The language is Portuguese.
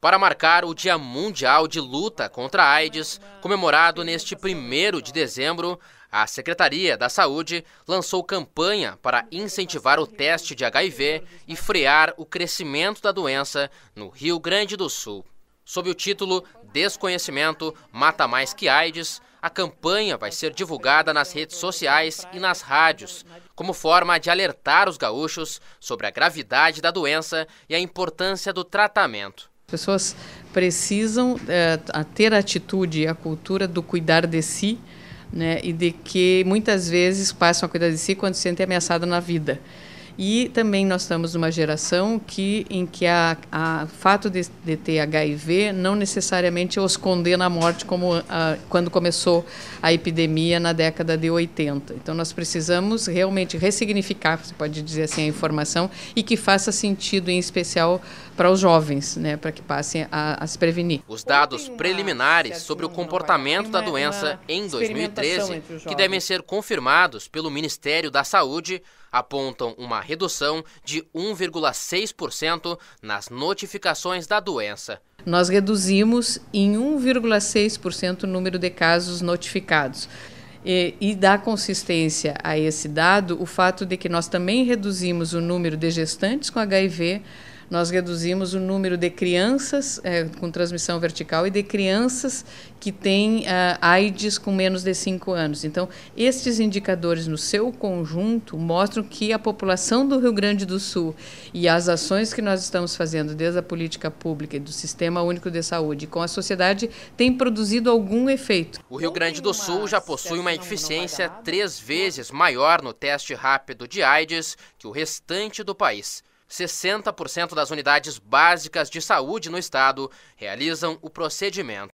para marcar o Dia Mundial de Luta contra a AIDS, comemorado neste 1 de dezembro, a Secretaria da Saúde lançou campanha para incentivar o teste de HIV e frear o crescimento da doença no Rio Grande do Sul. Sob o título Desconhecimento Mata Mais que AIDS, a campanha vai ser divulgada nas redes sociais e nas rádios, como forma de alertar os gaúchos sobre a gravidade da doença e a importância do tratamento. As pessoas precisam é, ter a atitude, a cultura do cuidar de si, né, e de que muitas vezes passam a cuidar de si quando se sentem ameaçadas na vida. E também nós estamos numa geração que, em que a, a fato de, de, ter HIV não necessariamente é os condena à morte como a, ah, quando começou a epidemia na década de 80. Então nós precisamos realmente ressignificar, você pode dizer assim, a informação e que faça sentido, em especial para os jovens, né, para que passem a, a se prevenir. Os dados preliminares sobre o comportamento da né, doença em 2013, que devem ser confirmados pelo Ministério da Saúde, apontam uma redução de 1,6% nas notificações da doença. Nós reduzimos em 1,6% o número de casos notificados. E, e, dá consistência a esse dado o fato de que nós também reduzimos o número de gestantes com HIV nós reduzimos o número de crianças é, com transmissão vertical e de crianças que têm uh, AIDS com menos de 5 anos. Então, estes indicadores no seu conjunto mostram que a população do Rio Grande do Sul e as ações que nós estamos fazendo desde a política pública e do Sistema Único de Saúde com a sociedade têm produzido algum efeito. O Rio Grande do Sul já possui uma eficiência três vezes maior no teste rápido de AIDS que o restante do país. 60% das unidades básicas de saúde no estado realizam o procedimento.